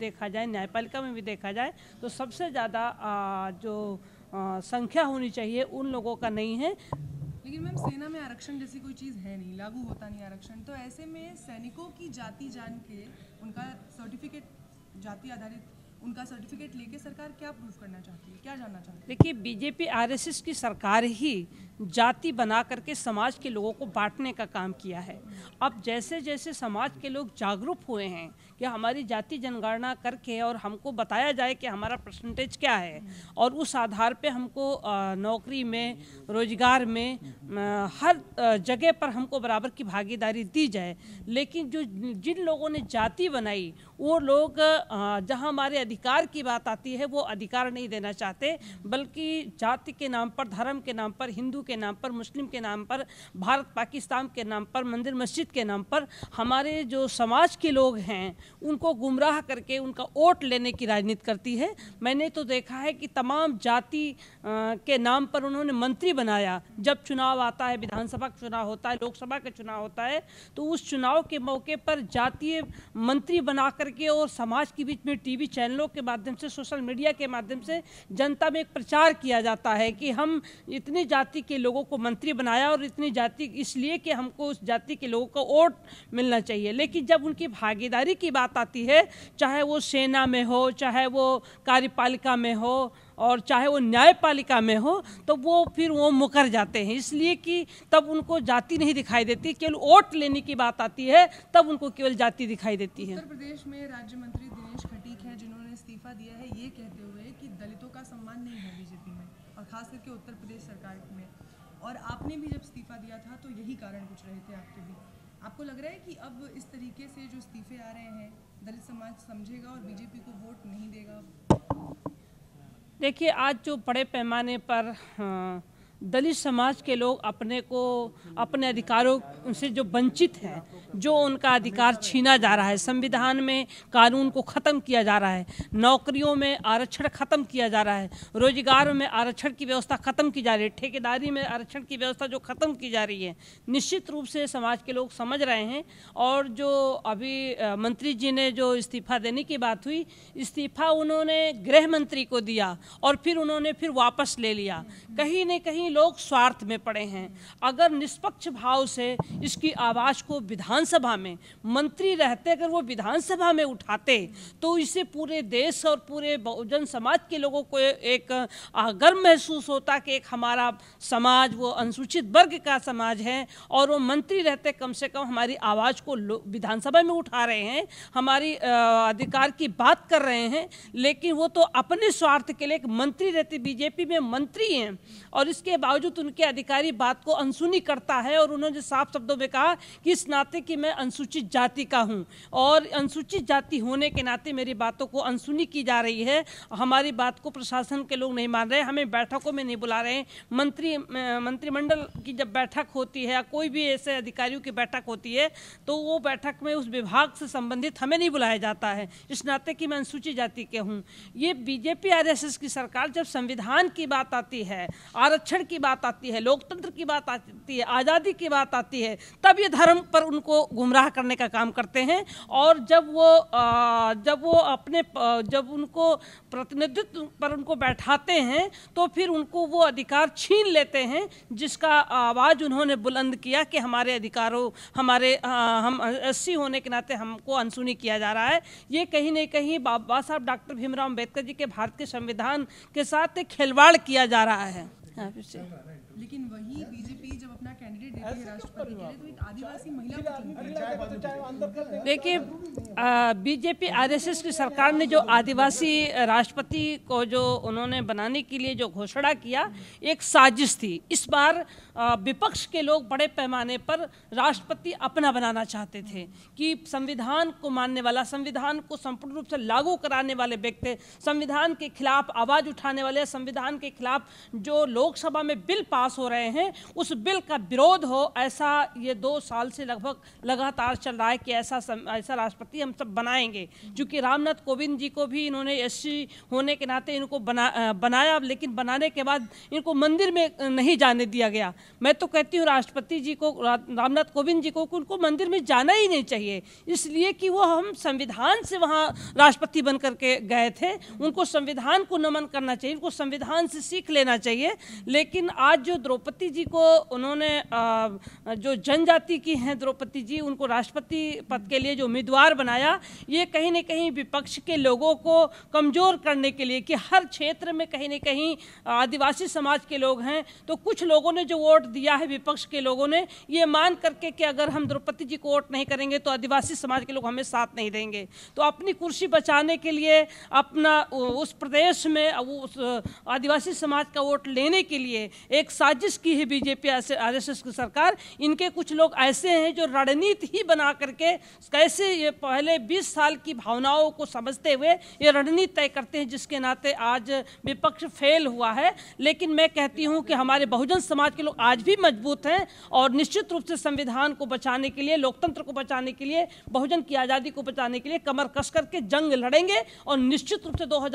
देखा जाए न्यायपालिका में भी देखा जाए तो सबसे ज़्यादा जो संख्या होनी चाहिए उन लोगों का नहीं है लेकिन मैम सेना में आरक्षण जैसी कोई चीज़ है नहीं लागू होता नहीं आरक्षण तो ऐसे में सैनिकों की जाति जान के उनका सर्टिफिकेट जाति आधारित उनका सर्टिफिकेट लेके सरकार क्या प्रूव करना चाहती है क्या जानना चाहती है देखिए बीजेपी आरएसएस की सरकार ही जाति बना करके समाज के लोगों को बांटने का काम किया है अब जैसे जैसे समाज के लोग जागरूक हुए हैं कि हमारी जाति जनगणना करके और हमको बताया जाए कि हमारा परसेंटेज क्या है और उस आधार पे हमको नौकरी में रोजगार में हर जगह पर हमको बराबर की भागीदारी दी जाए लेकिन जो जिन लोगों ने जाति बनाई वो लोग जहाँ हमारे अधिकार की बात आती है वो अधिकार नहीं देना चाहते बल्कि जाति के नाम पर धर्म के नाम पर हिंदू के नाम पर मुस्लिम के नाम पर भारत पाकिस्तान के नाम पर मंदिर मस्जिद के नाम पर हमारे जो समाज के लोग हैं उनको गुमराह करके उनका वोट लेने की राजनीति करती है मैंने तो देखा है कि तमाम जाति के नाम पर उन्होंने मंत्री बनाया जब चुनाव आता है विधानसभा का चुनाव होता है लोकसभा का चुनाव होता है तो उस चुनाव के मौके पर जातीय मंत्री बना करके और समाज के बीच में टीवी चैनल लोग के माध्यम से सोशल मीडिया के माध्यम से जनता में एक प्रचार किया जाता है कि हम इतनी जाति के लोगों को मंत्री बनाया और इतनी जाति इसलिए कि हमको उस जाति के लोगों को वोट मिलना चाहिए लेकिन जब उनकी भागीदारी की बात आती है चाहे वो सेना में हो चाहे वो कार्यपालिका में हो और चाहे वो न्यायपालिका में हो तो वो फिर वो मुकर जाते हैं इसलिए कि तब उनको जाति नहीं दिखाई देती केवल वोट लेने की बात आती है तब उनको केवल जाति दिखाई देती है उत्तर प्रदेश में राज्य मंत्री इस्तीफा दिया है ये कहते हुए कि दलितों का सम्मान नहीं है बीजेपी में और ख़ास करके उत्तर प्रदेश सरकार में और आपने भी जब इस्तीफा दिया था तो यही कारण कुछ रहे थे आपके भी आपको लग रहा है कि अब इस तरीके से जो इस्तीफे आ रहे हैं दलित समाज समझेगा और बीजेपी को वोट नहीं देगा देखिए आज जो बड़े पैमाने पर हाँ, दलित समाज के लोग अपने को अपने अधिकारों उनसे जो वंचित हैं जो उनका अधिकार छीना जा रहा है संविधान में कानून को ख़त्म किया जा रहा है नौकरियों में आरक्षण ख़त्म किया जा रहा है रोजगार में आरक्षण की व्यवस्था ख़त्म की जा रही है ठेकेदारी में आरक्षण की व्यवस्था जो ख़त्म की जा रही है निश्चित रूप से समाज के लोग समझ रहे हैं और जो अभी मंत्री जी ने जो इस्तीफा देने की बात हुई इस्तीफा उन्होंने गृह मंत्री को दिया और फिर उन्होंने फिर वापस ले लिया कहीं न कहीं लोग स्वार्थ में पड़े हैं अगर निष्पक्ष भाव से इसकी आवाज़ को विधानसभा में मंत्री रहते अगर वो विधानसभा में उठाते तो इसे पूरे देश और पूरे बहुजन समाज के लोगों को एक गर्व महसूस होता कि एक हमारा समाज वो अनुसूचित वर्ग का समाज है और वो मंत्री रहते कम से कम हमारी आवाज़ को विधानसभा में उठा रहे हैं हमारी अधिकार की बात कर रहे हैं लेकिन वो तो अपने स्वार्थ के लिए एक मंत्री रहते बीजेपी में मंत्री हैं और इसके बावजूद उनके अधिकारी बात को अनसुनी करता है और उन्होंने साफ शब्दों में कहा कि इस नाते कि मैं अनुसूचित जाति का हूँ और अनुसूचित जाति होने के नाते मेरी बातों को अनसुनी की जा रही है हमारी बात को प्रशासन के लोग नहीं मान रहे हमें बैठकों में नहीं बुला रहे हैं मंत्री मंत्रिमंडल की जब बैठक होती है या कोई भी ऐसे अधिकारियों की बैठक होती है तो वो बैठक में उस विभाग से संबंधित हमें नहीं बुलाया जाता है इस नाते कि मैं अनुसूचित जाति के हूँ ये बीजेपी आरएसएस की सरकार जब संविधान की बात आती है आरक्षण की बात आती है लोकतंत्र की बात आती है आज़ादी की बात आती है तब ये धर्म पर उनको गुमराह करने का काम करते हैं और जब वो जब वो अपने जब उनको प्रतिनिधित्व पर उनको बैठाते हैं तो फिर उनको वो अधिकार छीन लेते हैं जिसका आवाज़ उन्होंने बुलंद किया कि हमारे अधिकारों हमारे हम एस होने के नाते हमको अनसुनी किया जा रहा है ये कहीं ना कहीं बाबा साहब डॉक्टर भीमराव अम्बेडकर जी के भारत के संविधान के साथ खिलवाड़ किया जा रहा है हाँ, लेकिन वही बीजेपी जब अपना कैंडिडेट देती है राष्ट्रपति के लिए तो एक आदिवासी महिला देखिए बीजेपी आरएसएस की सरकार ने जो आदिवासी राष्ट्रपति को जो उन्होंने बनाने के लिए जो घोषणा किया एक साजिश थी इस बार विपक्ष के लोग बड़े पैमाने पर राष्ट्रपति अपना बनाना चाहते थे कि संविधान को मानने वाला संविधान को संपूर्ण रूप से लागू कराने वाले व्यक्ति संविधान के खिलाफ आवाज़ उठाने वाले संविधान के खिलाफ जो लोग लोकसभा में बिल पास हो रहे हैं उस बिल का विरोध हो ऐसा ये दो साल से लगभग लगातार चल रहा है कि ऐसा सम, ऐसा राष्ट्रपति हम सब बनाएंगे क्योंकि रामनाथ कोविंद जी को भी इन्होंने एस होने के नाते इनको बना बनाया लेकिन बनाने के बाद इनको मंदिर में नहीं जाने दिया गया मैं तो कहती हूँ राष्ट्रपति जी को रामनाथ कोविंद जी को उनको मंदिर में जाना ही नहीं चाहिए इसलिए कि वो हम संविधान से वहाँ राष्ट्रपति बन करके गए थे उनको संविधान को नमन करना चाहिए उनको संविधान से सीख लेना चाहिए लेकिन आज जो द्रौपदी जी को उन्होंने जो जनजाति की हैं द्रौपदी जी उनको राष्ट्रपति पद के लिए जो उम्मीदवार बनाया ये कहीं ना कहीं विपक्ष के लोगों को कमज़ोर करने के लिए कि हर क्षेत्र में कहीं ना कहीं आदिवासी समाज के लोग हैं तो कुछ लोगों ने जो वोट दिया है विपक्ष के लोगों ने ये मान करके कि अगर हम द्रौपदी जी को वोट नहीं करेंगे तो आदिवासी समाज के लोग हमें साथ नहीं देंगे तो अपनी कुर्सी बचाने के लिए अपना उस प्रदेश में उस आदिवासी समाज का वोट लेने रोकने के लिए एक साजिश की है बीजेपी आर एस की सरकार इनके कुछ लोग ऐसे हैं जो रणनीति ही बना करके कैसे ये पहले 20 साल की भावनाओं को समझते हुए ये रणनीति तय करते हैं जिसके नाते आज विपक्ष फेल हुआ है लेकिन मैं कहती हूँ कि हमारे बहुजन समाज के लोग आज भी मजबूत हैं और निश्चित रूप से संविधान को बचाने के लिए लोकतंत्र को बचाने के लिए बहुजन की आज़ादी को बचाने के लिए कमर कस करके जंग लड़ेंगे और निश्चित रूप से दो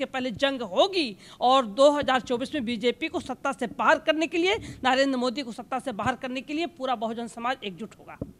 के पहले जंग होगी और 2024 में बीजेपी बीजेपी को सत्ता से बाहर करने के लिए नरेंद्र मोदी को सत्ता से बाहर करने के लिए पूरा बहुजन समाज एकजुट होगा